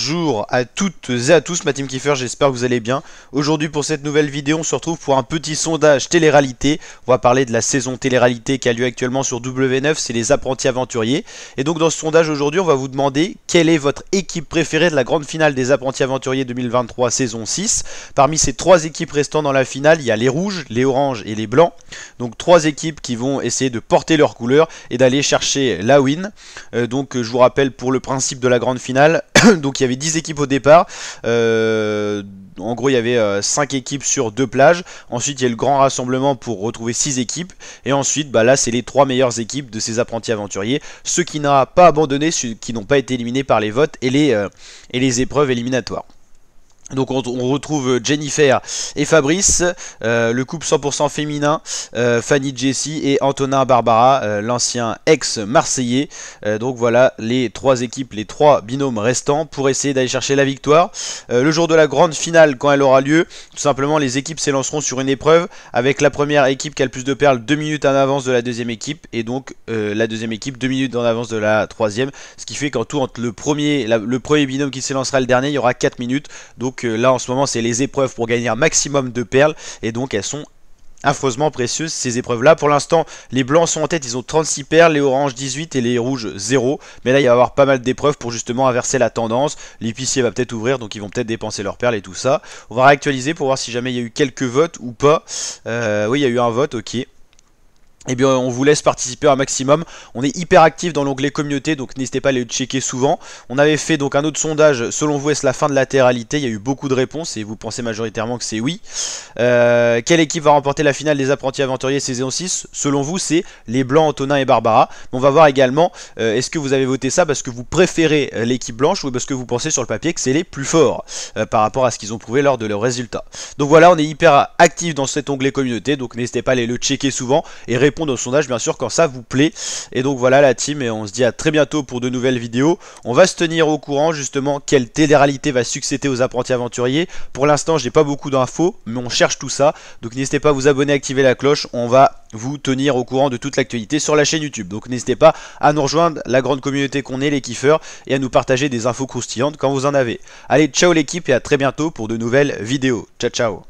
bonjour à toutes et à tous, ma team Kiefer, j'espère que vous allez bien. Aujourd'hui pour cette nouvelle vidéo, on se retrouve pour un petit sondage télé-réalité. On va parler de la saison télé-réalité qui a lieu actuellement sur W9, c'est les apprentis aventuriers. Et donc dans ce sondage aujourd'hui, on va vous demander quelle est votre équipe préférée de la grande finale des apprentis aventuriers 2023 saison 6. Parmi ces trois équipes restant dans la finale, il y a les rouges, les oranges et les blancs. Donc trois équipes qui vont essayer de porter leur couleur et d'aller chercher la win. Euh, donc je vous rappelle pour le principe de la grande finale, Donc il y avait 10 équipes au départ. Euh, en gros, il y avait 5 euh, équipes sur 2 plages. Ensuite, il y a le grand rassemblement pour retrouver 6 équipes. Et ensuite, bah, là, c'est les 3 meilleures équipes de ces apprentis aventuriers. Ceux qui n'ont pas abandonné, ceux qui n'ont pas été éliminés par les votes et les, euh, et les épreuves éliminatoires. Donc on, retrouve euh, Jennifer et Fabrice, euh, le couple 100% féminin, euh, Fanny Jessie et Antonin Barbara, l'ancien ex-marseillais. donc voilà les trois équipes, les trois binômes restants pour essayer d'aller chercher la victoire. le jour de la grande finale, quand elle aura lieu, tout simplement les équipes s'élanceront sur une épreuve avec la première équipe qui a le plus de perles 2 minutes en avance de la deuxième équipe et donc la deuxième équipe 2 minutes en avance de la troisième. Ce qui fait qu'en tout entre le premier, le premier binôme qui s'élancera le dernier, il y aura 4 minutes. Donc là en ce moment c'est les épreuves pour gagner un maximum de perles et donc elles sont affreusement précieuses ces épreuves là. Pour l'instant les blancs sont en tête, ils ont 36 perles, les oranges 18 et les rouges 0. Mais là il va y avoir pas mal d'épreuves pour justement inverser la tendance. L'épicier va peut-être ouvrir donc ils vont peut-être dépenser leurs perles et tout ça. On va réactualiser pour voir si jamais il y a eu quelques votes ou pas. Euh, oui il y a eu un vote, ok eh bien, on vous laisse participer un maximum. On est hyper actif dans l'onglet communauté, donc n'hésitez pas à les checker souvent. On avait fait donc un autre sondage, selon vous est-ce la fin de la latéralité Il y a eu beaucoup de réponses et vous pensez majoritairement que c'est oui. Euh, quelle équipe va remporter la finale des apprentis aventuriers saison 6 Selon vous, c'est les Blancs, Antonin et Barbara. on va voir également, euh, est-ce que vous avez voté ça parce que vous préférez euh, l'équipe blanche ou parce que vous pensez sur le papier que c'est les plus forts par rapport à ce qu'ils ont prouvé lors de leurs résultats. Donc voilà, on est hyper actif dans cet onglet communauté, donc n'hésitez pas à aller le checker souvent et répondre dans le sondage, bien sûr, quand ça vous plaît. Et donc voilà la team, et on se dit à très bientôt pour de nouvelles vidéos. On va se tenir au courant, justement, quelle télé va succéder aux apprentis aventuriers. Pour l'instant, j'ai pas beaucoup d'infos, mais on cherche tout ça. Donc n'hésitez pas à vous abonner, activer la cloche. On va vous tenir au courant de toute l'actualité sur la chaîne YouTube. Donc n'hésitez pas à nous rejoindre, la grande communauté qu'on est, les kiffeurs, et à nous partager des infos croustillantes quand vous en avez. Allez, ciao l'équipe et à très bientôt pour de nouvelles vidéos. Ciao ciao